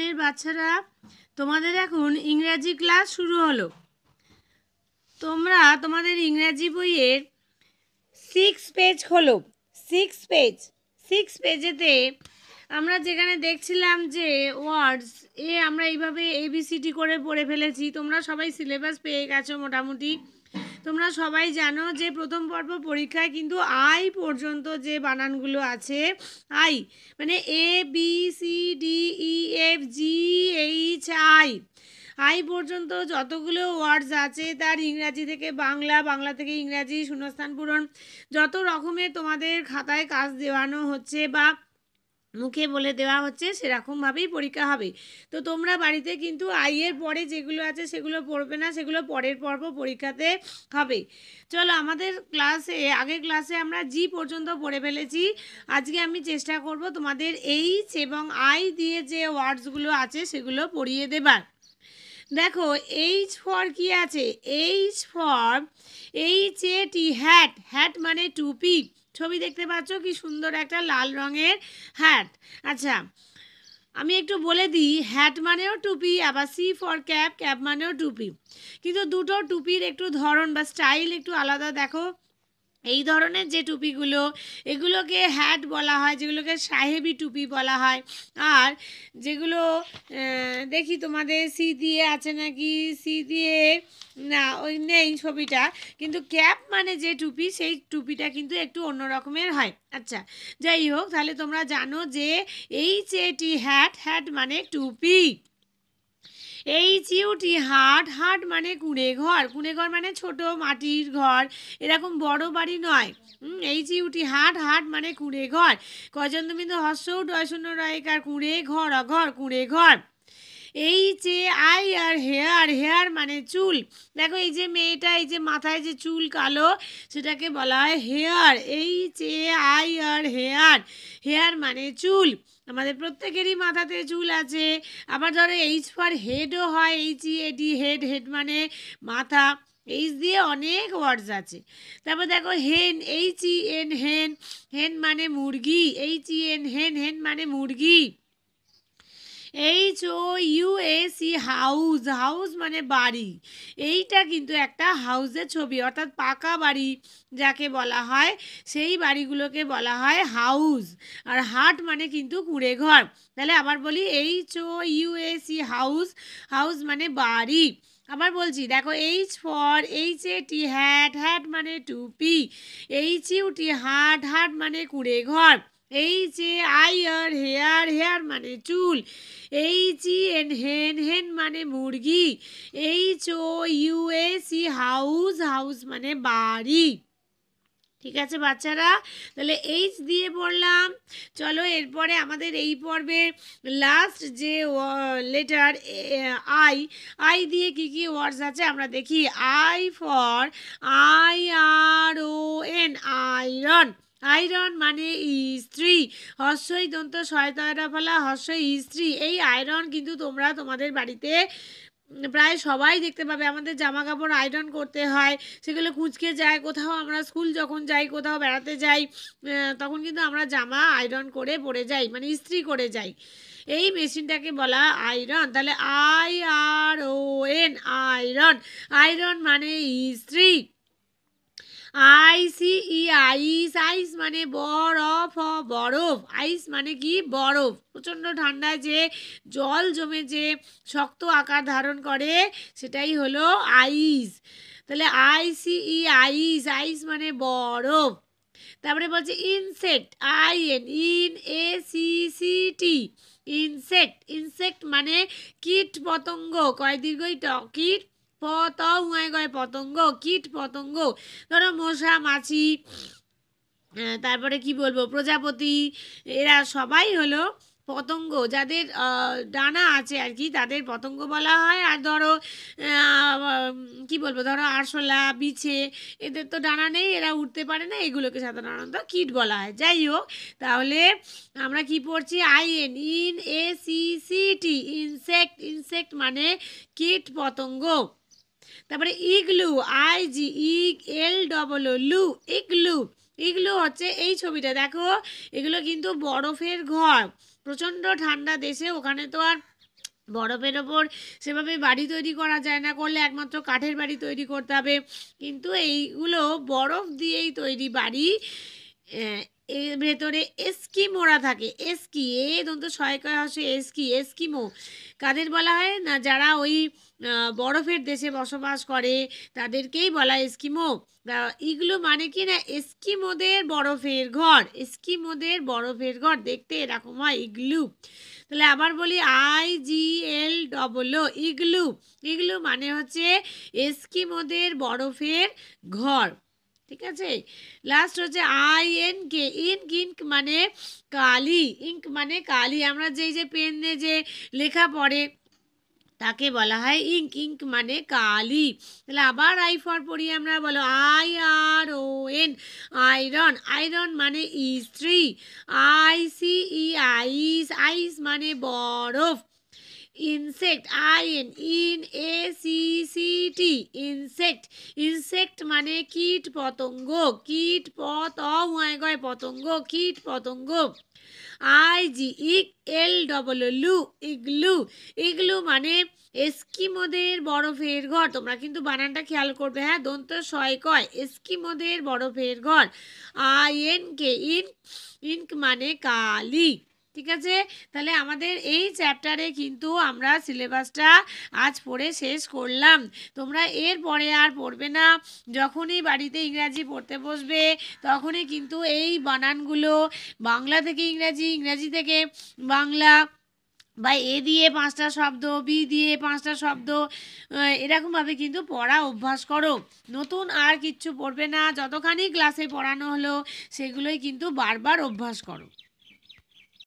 ওয়ানের বাচ্চারা তোমাদের এখন ইংরাজি ক্লাস শুরু হলো তোমরা তোমাদের ইংরাজি বইয়ের সিক্স পেজ খোলো সিক্স পেজ সিক্স পেজেতে আমরা যেখানে দেখছিলাম যে ওয়ার্ডস এ আমরা এইভাবে এবিসিটি করে পড়ে ফেলেছি তোমরা সবাই সিলেবাস পেয়ে গেছো মোটামুটি তোমরা সবাই জানো যে প্রথম পর্ব পরীক্ষায় কিন্তু আই পর্যন্ত যে বানানগুলো আছে আই মানে A B C D E F G H I I পর্যন্ত যতগুলো ওয়ার্ডস আছে তার ইংরাজি থেকে বাংলা বাংলা থেকে ইংরাজি শূন্যস্থান পূরণ যত রকমের তোমাদের খাতায় কাজ দেওয়ানো হচ্ছে বা মুখে বলে দেওয়া হচ্ছে সেরকমভাবেই পরীক্ষা হবে তো তোমরা বাড়িতে কিন্তু আইয়ের পরে যেগুলো আছে সেগুলো পড়বে না সেগুলো পরের পর্ব পরীক্ষাতে হবে চলো আমাদের ক্লাসে আগে ক্লাসে আমরা জি পর্যন্ত পড়ে ফেলেছি আজকে আমি চেষ্টা করব তোমাদের এইচ এবং আই দিয়ে যে ওয়ার্ডসগুলো আছে সেগুলো পড়িয়ে দেবার দেখো এইচ ফর কি আছে H for H A T hat hat মানে টুপি ছবি দেখতে পাচ্ছ কি সুন্দর একটা লাল রঙের হ্যাট আচ্ছা আমি একটু বলে দিই হ্যাট মানেও টুপি আবার সি ফর ক্যাপ ক্যাপ মানেও টুপি কিন্তু দুটো টুপির একটু ধরন বা স্টাইল একটু আলাদা দেখো এই ধরনের যে টুপিগুলো এগুলোকে হ্যাট বলা হয় যেগুলোকে সাহেবি টুপি বলা হয় আর যেগুলো দেখি তোমাদের সি দিয়ে আছে নাকি সি দিয়ে না ওই নেই ছবিটা কিন্তু ক্যাপ মানে যে টুপি সেই টুপিটা কিন্তু একটু অন্য রকমের হয় আচ্ছা যাই হোক তাহলে তোমরা জানো যে এইচ এটি হ্যাট হ্যাট মানে টুপি এইচ ইউটি হাট হাট মানে কুঁড়ে ঘর কুঁড়ে ঘর মানে ছোট মাটির ঘর এরকম বড় বাড়ি নয় এইচ ইউটি হাট হাট মানে কুঁড়ে ঘর কজন্তবিন্দু হস্য রায় কার কুঁড়ে ঘর অঘর কুঁড়ে ঘর এই যে আই আর হেয়ার হেয়ার মানে চুল দেখো এই যে মেয়েটা এই যে মাথায় যে চুল কালো সেটাকে বলা হয় হেয়ার এই যে আই আর হেয়ার হেয়ার মানে চুল আমাদের প্রত্যেকেরই মাথাতে চুল আছে আবার ধরো এইচ ফর হেডও হয় H E A D head head মানে মাথা এইচ দিয়ে অনেক ওয়ার্ডস আছে তারপর দেখো হেন এইচ ই এন হেন হেন মানে মুরগি এইচ ই এন হেন হেন মানে মুরগি H O U S E house house মানে বাড়ি এইটা কিন্তু একটা হাউসের ছবি অর্থাৎ পাকা বাড়ি যাকে বলা হয় সেই বাড়িগুলোকে বলা হয় হাউস আর হাট মানে কিন্তু কুঁড়ে ঘর তাহলে আবার বলি H O U S E house house মানে বাড়ি আবার বলছি দেখো H for H A T hat hat মানে টুপি এইচ ইউ টি হাট হাট মানে কুড়ে ঘর এই যে আর হেয়ার হেয়ার মানে চুল এই জি এন হেন হেন মানে মুরগি H O U S E house house মানে বাড়ি ঠিক আছে বাচ্চারা তাহলে এইচ দিয়ে পড়লাম চলো এরপরে আমাদের এই পর্বে লাস্ট যে লেটার আই আই দিয়ে কি কি ওয়ার্ডস আছে আমরা দেখি I for I R O N iron iron মানে স্ত্রী হস্যই দন্ত সহায়তা ফলা হস্যই স্ত্রী এই আয়রন কিন্তু তোমরা তোমাদের বাড়িতে প্রায় সবাই দেখতে পাবে আমাদের জামা কাপড় আয়রন করতে হয় সেগুলো কুচকে যায় কোথাও আমরা স্কুল যখন যাই কোথাও বেড়াতে যাই তখন কিন্তু আমরা জামা আয়রন করে পরে যাই মানে ইস্ত্রি করে যাই এই মেশিনটাকে বলা আয়রন তাহলে I R O N iron iron মানে ইস্ত্রি আইসিই আইস আইস মানে বরফ বরফ আইস মানে কি বরফ প্রচণ্ড ঠান্ডায় যে জল জমে যে শক্ত আকার ধারণ করে সেটাই হলো আইস তাহলে আইসিই আইস আইস মানে বরফ তারপরে বলছে insect I N in A C C T insect insect মানে কীট পতঙ্গ কয় দীর্ঘই ট কীট প ত পতঙ্গ কীট পতঙ্গ ধরো মশা মাছি তারপরে কি বলবো প্রজাপতি এরা সবাই হলো পতঙ্গ যাদের ডানা আছে আর কি তাদের পতঙ্গ বলা হয় আর ধরো কি বলবো ধরো আরশোলা বিছে এদের তো ডানা নেই এরা উঠতে পারে না এগুলোকে সাধারণত কিট বলা হয় যাই হোক তাহলে আমরা কি পড়ছি I N in A C C T insect insect মানে কীট পতঙ্গ তারপরে igloo I G ig L double O loo igloo igloo হচ্ছে এই ছবিটা দেখো এগুলো কিন্তু বরফের ঘর প্রচণ্ড ঠান্ডা দেশে ওখানে তো আর বরফের ওপর সেভাবে বাড়ি তৈরি করা যায় না করলে একমাত্র কাঠের বাড়ি তৈরি করতে হবে কিন্তু এইগুলো বরফ দিয়েই তৈরি বাড়ি এর ভেতরে এস্কিমোরা থাকে এসকি এ দন্ত ছয়কায় আসে এসকি এস্কিমো কাদের বলা হয় না যারা ওই বরফের দেশে বসবাস করে তাদেরকেই বলা এস্কিমো এগুলো মানে কি না এস্কিমোদের বরফের ঘর এস্কিমোদের বরফের ঘর দেখতে এরকম হয় ইগলু তাহলে আবার বলি I G L double O igloo igloo মানে হচ্ছে এস্কিমোদের বরফের ঘর ঠিক আছে লাস্ট হচ্ছে I N K ink ink মানে কালি ইঙ্ক মানে কালি আমরা যেই যে পেন দিয়ে যে লেখা পড়ে তাকে বলা হয় ইঙ্ক ইঙ্ক মানে কালি তাহলে আবার আই ফর পড়ি আমরা বলো I R O N iron iron মানে ইস্ত্রি I C E ice ice মানে বরফ insect I N in A C C T insect insect মানে কীট পতঙ্গ কীট পত গয় পতঙ্গ কীট পতঙ্গ I G ig L double loo igloo igloo মানে এস্কিমোদের বরফের ঘর তোমরা কিন্তু বানানটা খেয়াল করবে হ্যাঁ দন্ত সয় কয় এস্কিমোদের বরফের ঘর I N K in ink মানে কালি ঠিক আছে তাহলে আমাদের এই চ্যাপ্টারে কিন্তু আমরা সিলেবাসটা আজ পড়ে শেষ করলাম তোমরা এর পরে আর পড়বে না যখনই বাড়িতে ইংরাজি পড়তে বসবে তখনই কিন্তু এই বানানগুলো বাংলা থেকে ইংরাজি ইংরাজি থেকে বাংলা বা এ দিয়ে পাঁচটা শব্দ বি দিয়ে পাঁচটা শব্দ এরকমভাবে কিন্তু পড়া অভ্যাস করো নতুন আর কিচ্ছু পড়বে না যতখানি ক্লাসে পড়ানো হলো সেগুলোই কিন্তু বারবার অভ্যাস করো